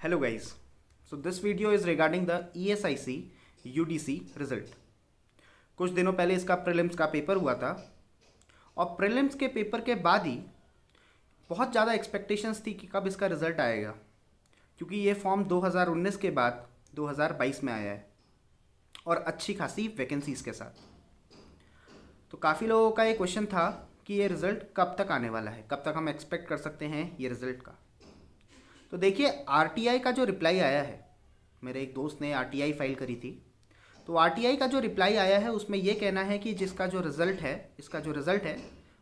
hello guys so this video is regarding the ESIC UDC result कुछ दिनों पहले इसका प्रीलिम्स का पेपर हुआ था और प्रीलिम्स के पेपर के बाद ही बहुत ज़्यादा एक्सपेक्टेशंस थी कि कब इसका रिज़ल्ट आएगा क्योंकि ये फॉर्म 2019 के बाद 2022 में आया है और अच्छी खासी वैकेंसीज़ के साथ तो काफ़ी लोगों का ये क्वेश्चन था कि ये रिज़ल्ट कब तक आने वाला है कब तक हम एक्सपेक्ट कर सकते हैं ये रिज़ल्ट का तो देखिए आर का जो रिप्लाई आया है मेरे एक दोस्त ने आर फाइल करी थी तो आर का जो रिप्लाई आया है उसमें ये कहना है कि जिसका जो रिज़ल्ट है इसका जो रिज़ल्ट है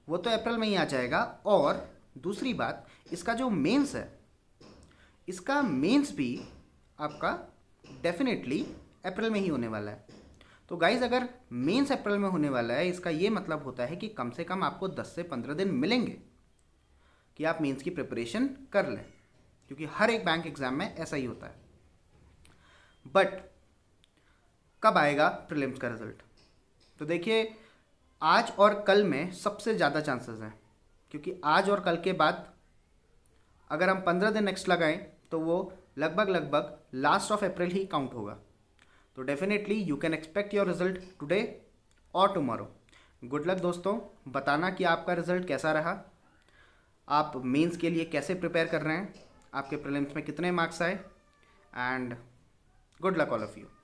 वो तो अप्रैल में ही आ जाएगा और दूसरी बात इसका जो मेंस है इसका मेंस भी आपका डेफिनेटली अप्रैल में ही होने वाला है तो गाइज अगर मेंस अप्रैल में होने वाला है इसका ये मतलब होता है कि कम से कम आपको दस से पंद्रह दिन मिलेंगे कि आप मेंस की प्रिपरेशन कर लें क्योंकि हर एक बैंक एग्जाम में ऐसा ही होता है बट कब आएगा प्रिलिम्स का रिजल्ट तो देखिए आज और कल में सबसे ज़्यादा चांसेस हैं क्योंकि आज और कल के बाद अगर हम पंद्रह दिन नेक्स्ट लगाएं तो वो लगभग लगभग लास्ट ऑफ अप्रैल ही काउंट होगा तो definitely you can expect your result today और टुमारो गुड लक दोस्तों बताना कि आपका रिजल्ट कैसा रहा आप मेंस के लिए कैसे प्रिपेयर कर रहे हैं आपके प्रीलिम्स में कितने मार्क्स आए and good luck all of you